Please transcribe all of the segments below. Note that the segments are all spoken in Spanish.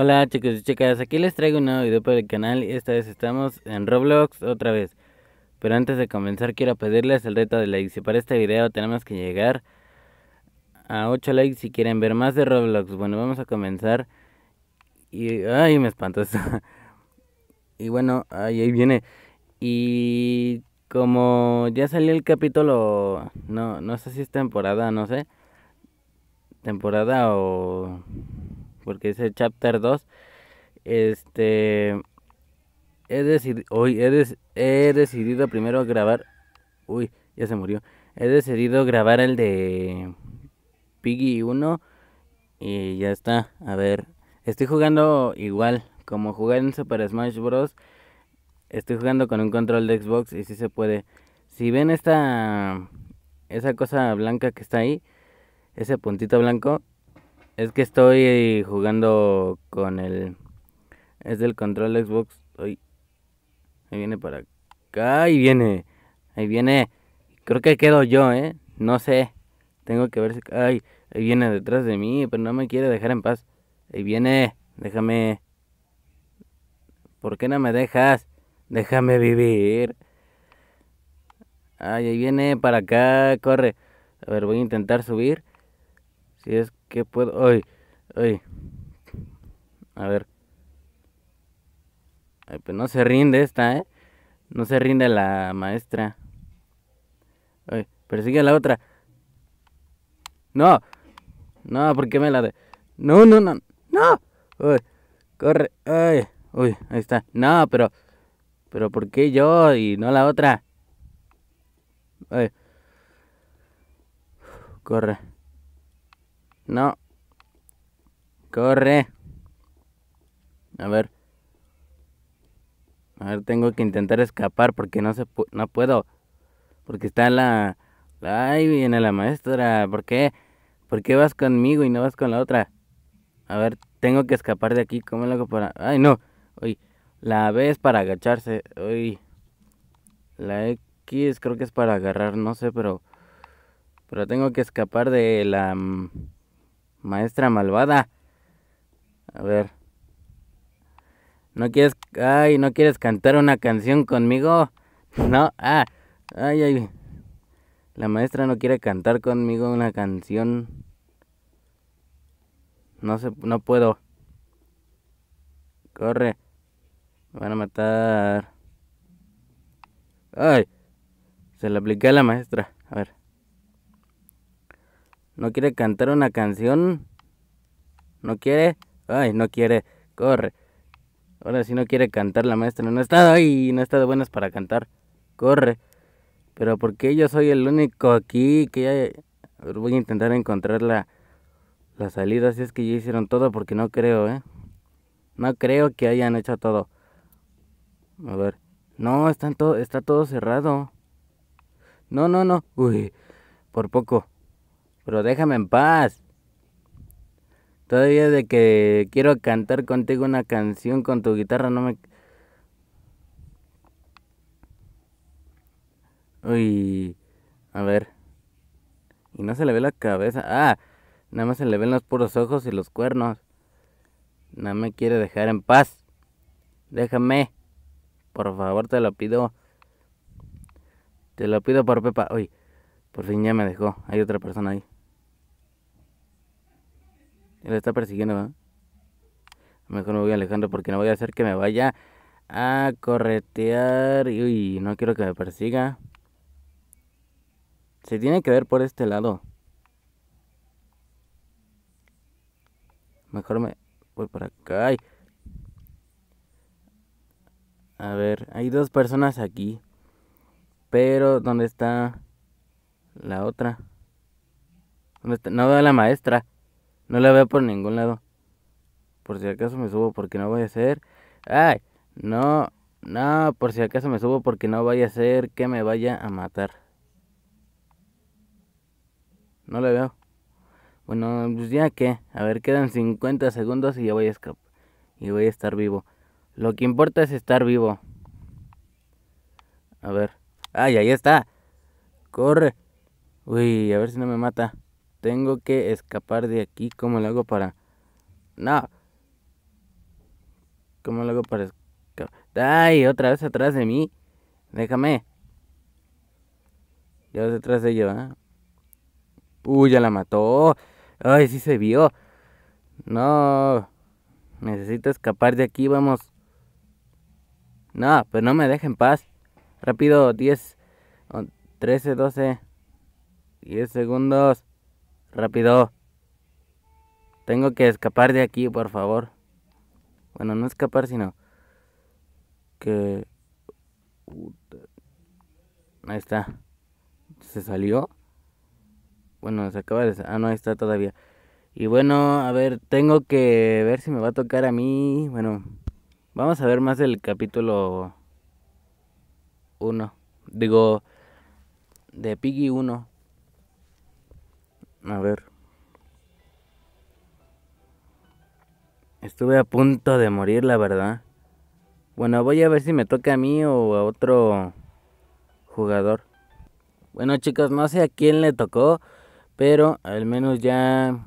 Hola chicos y chicas, aquí les traigo un nuevo video para el canal y esta vez estamos en Roblox otra vez. Pero antes de comenzar quiero pedirles el reto de likes y para este video tenemos que llegar a 8 likes si quieren ver más de Roblox. Bueno, vamos a comenzar y... ¡Ay, me espanto esto! y bueno, ahí viene. Y como ya salió el capítulo, no, no sé si es temporada, no sé. Temporada o porque es el chapter 2. Este he decidido hoy he, decidido primero grabar uy, ya se murió. He decidido grabar el de Piggy 1 y ya está. A ver, estoy jugando igual como jugar en Super Smash Bros. Estoy jugando con un control de Xbox y si sí se puede. Si ven esta esa cosa blanca que está ahí, ese puntito blanco, es que estoy eh, jugando con el... Es del control Xbox. Ay, ahí viene para acá. Ahí viene. Ahí viene. Creo que quedo yo, ¿eh? No sé. Tengo que ver si... Ay, ahí viene detrás de mí, pero no me quiere dejar en paz. Ahí viene. Déjame... ¿Por qué no me dejas? Déjame vivir. Ay, ahí viene para acá, corre. A ver, voy a intentar subir. Si es ¿Qué puedo? Ay, ay. A ver. Ay, pues no se rinde esta, ¿eh? No se rinde la maestra. Ay, persigue a la otra. No. No, ¿por qué me la de... No, no, no. No. Uy, corre. Ay. Uy, ahí está. No, pero... Pero ¿por qué yo y no la otra? Ay. Corre. No. Corre. A ver. A ver, tengo que intentar escapar porque no se no puedo. Porque está la... Ay, viene la maestra. ¿Por qué? ¿Por qué vas conmigo y no vas con la otra? A ver, tengo que escapar de aquí. ¿Cómo lo hago para...? Ay, no. Uy, la B es para agacharse. Uy. La X creo que es para agarrar, no sé, pero... Pero tengo que escapar de la... Mm, Maestra malvada. A ver. ¿No quieres... Ay, ¿no quieres cantar una canción conmigo? No. Ah. Ay, ay. La maestra no quiere cantar conmigo una canción. No se... No puedo. Corre. Me van a matar. Ay. Se le apliqué a la maestra. A ver. ¿No quiere cantar una canción? ¿No quiere? Ay, no quiere. Corre. Ahora sí no quiere cantar la maestra. No está, ahí, no está de buenas para cantar. Corre. Pero porque yo soy el único aquí que ya... voy a intentar encontrar la, la salida. Si es que ya hicieron todo porque no creo, ¿eh? No creo que hayan hecho todo. A ver. No, están todo, está todo cerrado. No, no, no. Uy, por poco pero déjame en paz. Todavía de que quiero cantar contigo una canción con tu guitarra, no me... Uy, a ver. Y no se le ve la cabeza. Ah, nada más se le ven los puros ojos y los cuernos. No me quiere dejar en paz. Déjame. Por favor, te lo pido. Te lo pido por Pepa. Uy, por fin ya me dejó. Hay otra persona ahí. Él está persiguiendo, mejor me voy alejando porque no voy a hacer que me vaya a corretear. Y no quiero que me persiga. Se tiene que ver por este lado. Mejor me voy por acá. A ver, hay dos personas aquí. Pero, ¿dónde está la otra? ¿Dónde está? No veo la maestra. No la veo por ningún lado. Por si acaso me subo porque no vaya a ser. ¡Ay! No, no, por si acaso me subo porque no vaya a ser que me vaya a matar. No la veo. Bueno, pues ya que. A ver, quedan 50 segundos y ya voy a escapar. Y voy a estar vivo. Lo que importa es estar vivo. A ver. ¡Ay, ahí está! ¡Corre! Uy, a ver si no me mata. Tengo que escapar de aquí. ¿Cómo lo hago para...? No. ¿Cómo lo hago para escapar? ¡Ay! Otra vez atrás de mí. Déjame. Ya vas detrás de ella, ¿ah? Uy, ya la mató. Ay, sí se vio. No. Necesito escapar de aquí, vamos. No, Pero pues no me dejen paz. Rápido, 10, 13, 12, 10 segundos. Rápido. Tengo que escapar de aquí, por favor. Bueno, no escapar, sino que... Ahí está. ¿Se salió? Bueno, se acaba de... Ah, no, ahí está todavía. Y bueno, a ver, tengo que ver si me va a tocar a mí. Bueno, vamos a ver más el capítulo 1. Digo, de Piggy 1. A ver. Estuve a punto de morir, la verdad. Bueno, voy a ver si me toca a mí o a otro jugador. Bueno, chicos, no sé a quién le tocó, pero al menos ya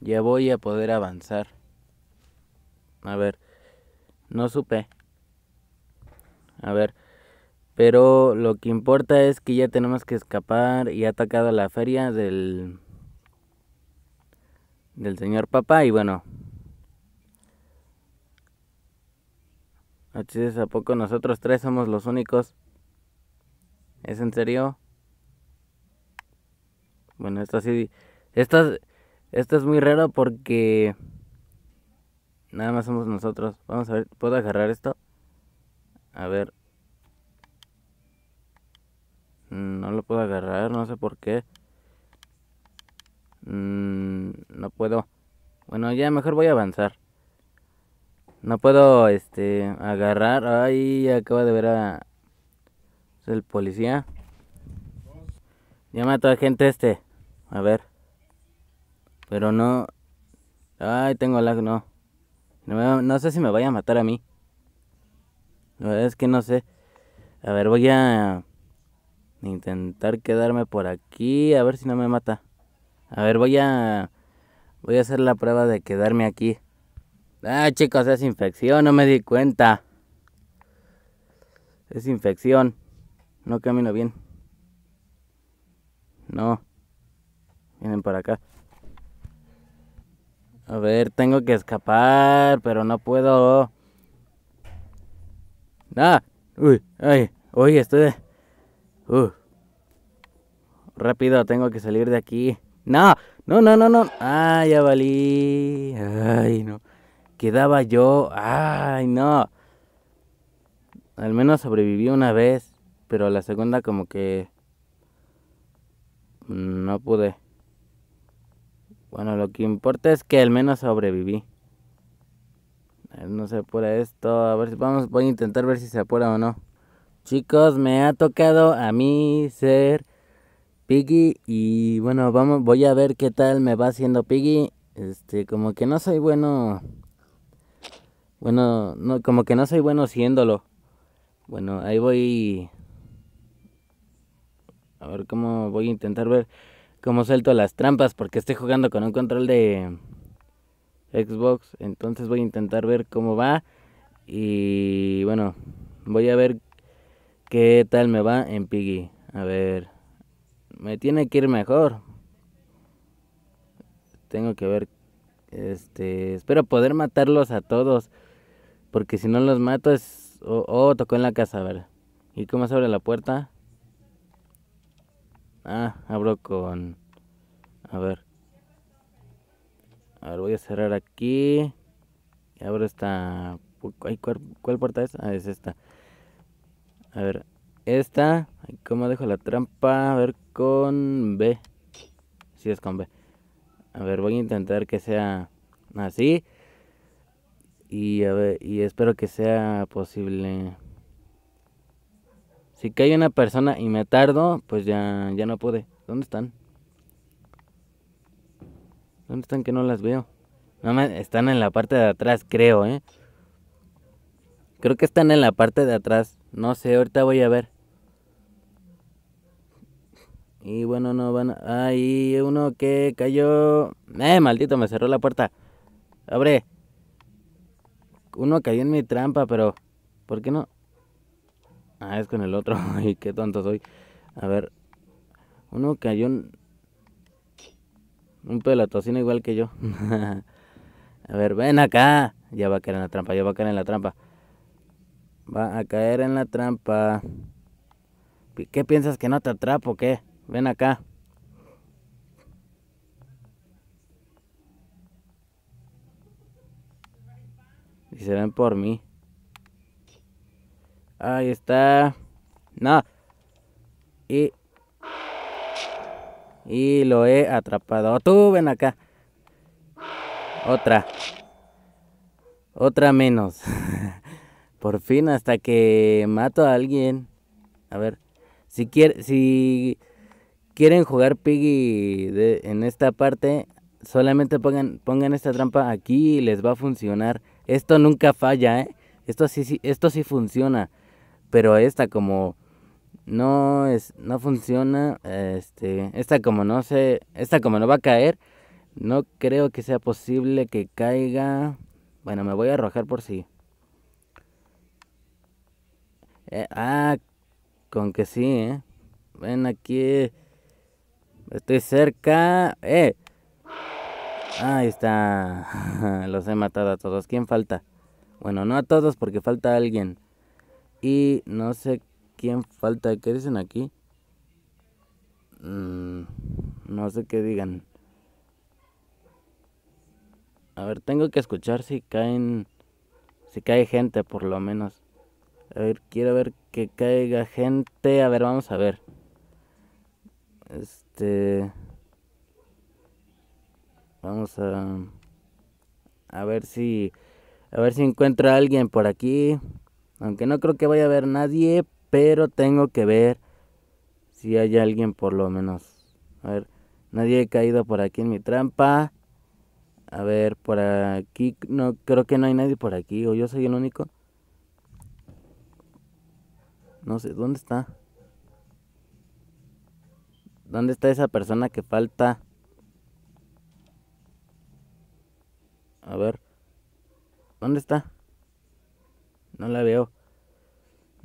ya voy a poder avanzar. A ver. No supe. A ver. Pero lo que importa es que ya tenemos que escapar y ha atacado la feria del del señor papá y bueno. Así ¿a poco nosotros tres somos los únicos? ¿Es en serio? Bueno, esto sí... Esto esta es muy raro porque... Nada más somos nosotros. Vamos a ver, ¿puedo agarrar esto? A ver. No lo puedo agarrar, no sé por qué. Mmm, no puedo. Bueno, ya mejor voy a avanzar. No puedo, este, agarrar. Ay, acaba de ver a... el policía. Ya mató a gente este. A ver. Pero no... Ay, tengo lag, no. No, sé si me vaya a matar a mí. La verdad es que no sé. A ver, voy a... Intentar quedarme por aquí. A ver si no me mata. A ver, voy a... Voy a hacer la prueba de quedarme aquí. Ah, chicos, es infección, no me di cuenta. Es infección. No camino bien. No. Vienen para acá. A ver, tengo que escapar, pero no puedo. ¡Ah! ¡Uy! ¡Ay! ¡Uy! Estoy... Uh, rápido, tengo que salir de aquí. No, no, no, no, no. ay ah, ya valí. Ay, no. Quedaba yo. Ay, no. Al menos sobreviví una vez, pero la segunda como que... No pude. Bueno, lo que importa es que al menos sobreviví. No se apura esto. A ver si vamos, voy a intentar ver si se apura o no. Chicos, me ha tocado a mí ser Piggy y bueno, vamos, voy a ver qué tal me va haciendo Piggy. Este, como que no soy bueno. Bueno, no, como que no soy bueno siéndolo. Bueno, ahí voy. A ver cómo voy a intentar ver cómo suelto las trampas porque estoy jugando con un control de Xbox, entonces voy a intentar ver cómo va y bueno, voy a ver qué tal me va en Piggy. A ver me tiene que ir mejor. Tengo que ver, este, espero poder matarlos a todos, porque si no los mato es, oh, tocó en la casa, a ver. ¿Y cómo se abre la puerta? Ah, abro con, a ver. A ver, voy a cerrar aquí. Y abro esta, ¿cuál, ¿cuál puerta es? Ah, es esta. A ver, esta. ¿Cómo dejo la trampa? A ver, con B. Si es con B. A ver, voy a intentar que sea así. Y, a ver, y espero que sea posible. Si cae una persona y me tardo, pues ya, ya no pude. ¿Dónde están? ¿Dónde están que no las veo? No, están en la parte de atrás, creo, ¿eh? Creo que están en la parte de atrás. No sé, ahorita voy a ver. Y bueno, no van. A... Ay, uno que cayó. ¡Eh, maldito! Me cerró la puerta. ¡Abre! Uno cayó en mi trampa, pero. ¿Por qué no? Ah, es con el otro. Ay, qué tonto soy. A ver. Uno cayó en. Un pelotocino igual que yo. a ver, ven acá. Ya va a caer en la trampa, ya va a caer en la trampa. Va a caer en la trampa. ¿Qué piensas que no te atrapo? ¿Qué? Ven acá. Y se ven por mí. Ahí está. No. Y. Y lo he atrapado. Tú ven acá. Otra. Otra menos. por fin, hasta que mato a alguien. A ver. Si quiere. Si quieren jugar Piggy en esta parte, solamente pongan, pongan esta trampa aquí y les va a funcionar. Esto nunca falla, ¿eh? Esto sí, sí, esto sí funciona. Pero esta como no es, no funciona, este, esta como no sé esta como no va a caer, no creo que sea posible que caiga. Bueno, me voy a arrojar por si. Sí. Eh, ah, con que sí, ¿eh? Ven aquí. Estoy cerca. ¡Eh! Ahí está. Los he matado a todos. ¿Quién falta? Bueno, no a todos porque falta alguien. Y no sé quién falta. ¿Qué dicen aquí? Mm, no sé qué digan. A ver, tengo que escuchar si caen... Si cae gente por lo menos. A ver, quiero ver que caiga gente. A ver, vamos a ver. Este. Vamos a. A ver si. A ver si encuentro a alguien por aquí. Aunque no creo que vaya a haber nadie. Pero tengo que ver si hay alguien por lo menos. A ver. Nadie ha caído por aquí en mi trampa. A ver, por aquí. No, creo que no hay nadie por aquí. O yo soy el único. No sé, ¿dónde está? ¿Dónde está esa persona que falta? A ver. ¿Dónde está? No la veo.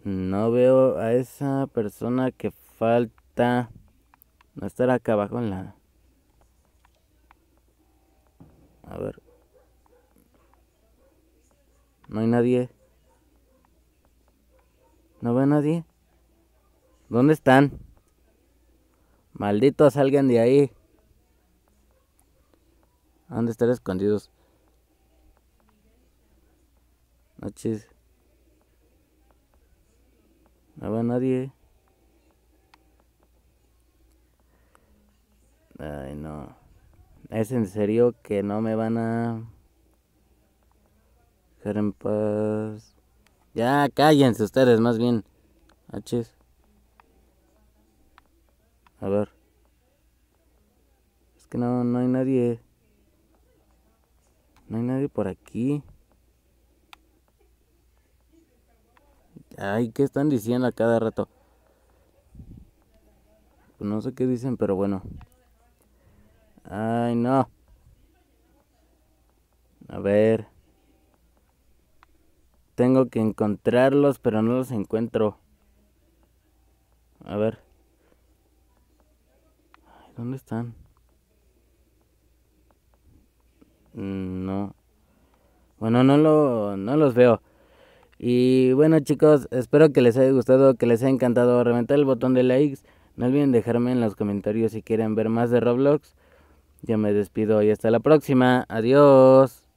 No veo a esa persona que falta. No estará acá abajo en la... A ver. No hay nadie. No veo a nadie. ¿Dónde están? Malditos, salgan de ahí. ¿Dónde de estar escondidos. Noches. No va nadie. Ay, no. Es en serio que no me van a dejar en paz. Ya, cállense ustedes, más bien. Noches. A ver. Es que no, no hay nadie. No hay nadie por aquí. Ay, ¿qué están diciendo a cada rato? Pues no sé qué dicen, pero bueno. Ay, no. A ver. Tengo que encontrarlos, pero no los encuentro. A ver. ¿Dónde están? Mm, no. Bueno, no, lo, no los veo. Y bueno chicos, espero que les haya gustado, que les haya encantado. Reventar el botón de likes. No olviden dejarme en los comentarios si quieren ver más de Roblox. Yo me despido y hasta la próxima. Adiós.